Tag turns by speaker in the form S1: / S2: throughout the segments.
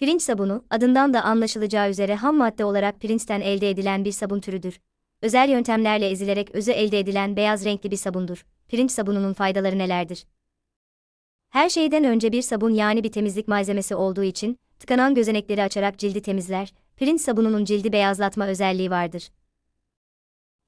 S1: Pirinç sabunu, adından da anlaşılacağı üzere ham madde olarak pirinçten elde edilen bir sabun türüdür. Özel yöntemlerle ezilerek özü elde edilen beyaz renkli bir sabundur. Pirinç sabununun faydaları nelerdir? Her şeyden önce bir sabun yani bir temizlik malzemesi olduğu için, tıkanan gözenekleri açarak cildi temizler, pirinç sabununun cildi beyazlatma özelliği vardır.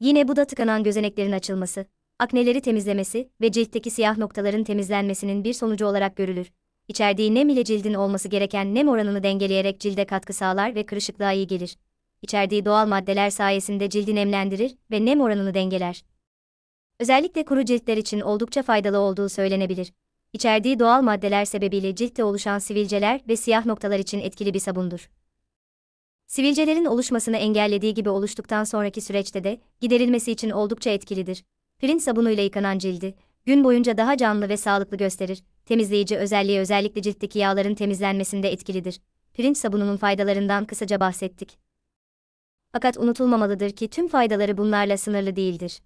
S1: Yine bu da tıkanan gözeneklerin açılması, akneleri temizlemesi ve ciltteki siyah noktaların temizlenmesinin bir sonucu olarak görülür. İçerdiği nem ile cildin olması gereken nem oranını dengeleyerek cilde katkı sağlar ve kırışıklığa iyi gelir. İçerdiği doğal maddeler sayesinde cildi nemlendirir ve nem oranını dengeler. Özellikle kuru ciltler için oldukça faydalı olduğu söylenebilir. İçerdiği doğal maddeler sebebiyle ciltte oluşan sivilceler ve siyah noktalar için etkili bir sabundur. Sivilcelerin oluşmasını engellediği gibi oluştuktan sonraki süreçte de giderilmesi için oldukça etkilidir. Pirinç sabunuyla yıkanan cildi, gün boyunca daha canlı ve sağlıklı gösterir. Temizleyici özelliği özellikle ciltteki yağların temizlenmesinde etkilidir. Pirinç sabununun faydalarından kısaca bahsettik. Fakat unutulmamalıdır ki tüm faydaları bunlarla sınırlı değildir.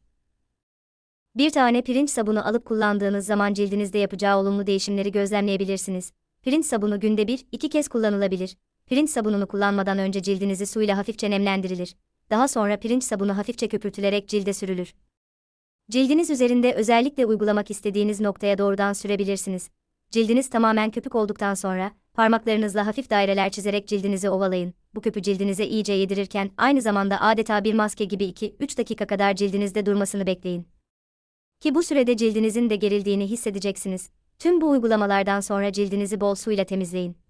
S1: Bir tane pirinç sabunu alıp kullandığınız zaman cildinizde yapacağı olumlu değişimleri gözlemleyebilirsiniz. Pirinç sabunu günde bir, iki kez kullanılabilir. Pirinç sabununu kullanmadan önce cildinizi suyla hafifçe nemlendirilir. Daha sonra pirinç sabunu hafifçe köpürtülerek cilde sürülür. Cildiniz üzerinde özellikle uygulamak istediğiniz noktaya doğrudan sürebilirsiniz. Cildiniz tamamen köpük olduktan sonra parmaklarınızla hafif daireler çizerek cildinizi ovalayın. Bu köpü cildinize iyice yedirirken aynı zamanda adeta bir maske gibi 2-3 dakika kadar cildinizde durmasını bekleyin. Ki bu sürede cildinizin de gerildiğini hissedeceksiniz. Tüm bu uygulamalardan sonra cildinizi bol suyla temizleyin.